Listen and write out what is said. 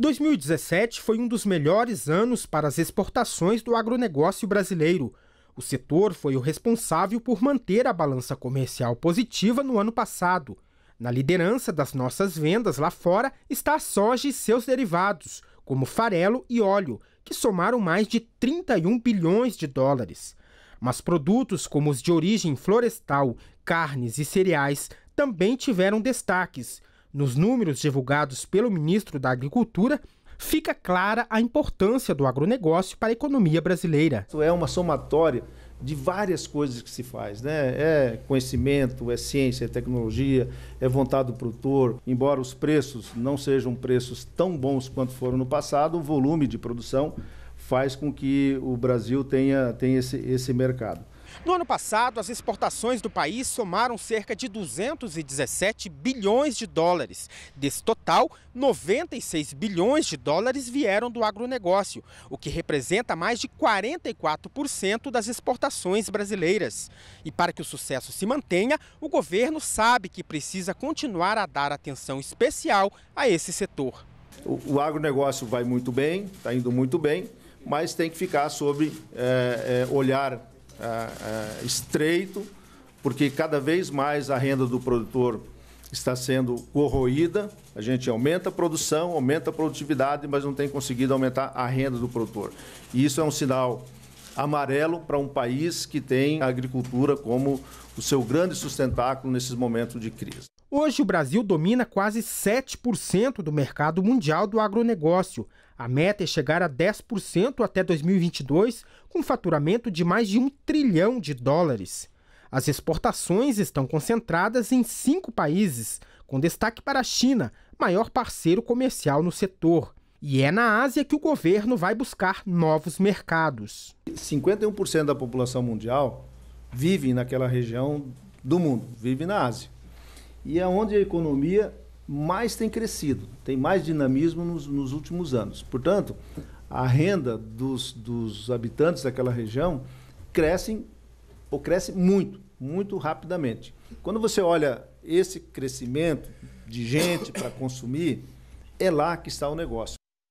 2017 foi um dos melhores anos para as exportações do agronegócio brasileiro. O setor foi o responsável por manter a balança comercial positiva no ano passado. Na liderança das nossas vendas lá fora está a soja e seus derivados, como farelo e óleo, que somaram mais de 31 bilhões de dólares. Mas produtos como os de origem florestal, carnes e cereais também tiveram destaques, nos números divulgados pelo ministro da Agricultura, fica clara a importância do agronegócio para a economia brasileira. É uma somatória de várias coisas que se faz, né? É conhecimento, é ciência, é tecnologia, é vontade do produtor. Embora os preços não sejam preços tão bons quanto foram no passado, o volume de produção faz com que o Brasil tenha, tenha esse, esse mercado. No ano passado, as exportações do país somaram cerca de 217 bilhões de dólares. Desse total, 96 bilhões de dólares vieram do agronegócio, o que representa mais de 44% das exportações brasileiras. E para que o sucesso se mantenha, o governo sabe que precisa continuar a dar atenção especial a esse setor. O, o agronegócio vai muito bem, está indo muito bem, mas tem que ficar sobre é, é, olhar é, é, estreito, porque cada vez mais a renda do produtor está sendo corroída. A gente aumenta a produção, aumenta a produtividade, mas não tem conseguido aumentar a renda do produtor. E isso é um sinal amarelo para um país que tem a agricultura como o seu grande sustentáculo nesses momentos de crise. Hoje, o Brasil domina quase 7% do mercado mundial do agronegócio. A meta é chegar a 10% até 2022, com faturamento de mais de um trilhão de dólares. As exportações estão concentradas em cinco países, com destaque para a China, maior parceiro comercial no setor. E é na Ásia que o governo vai buscar novos mercados. 51% da população mundial vive naquela região do mundo, vive na Ásia e é onde a economia mais tem crescido, tem mais dinamismo nos, nos últimos anos. Portanto, a renda dos, dos habitantes daquela região cresce ou cresce muito, muito rapidamente. Quando você olha esse crescimento de gente para consumir, é lá que está o negócio.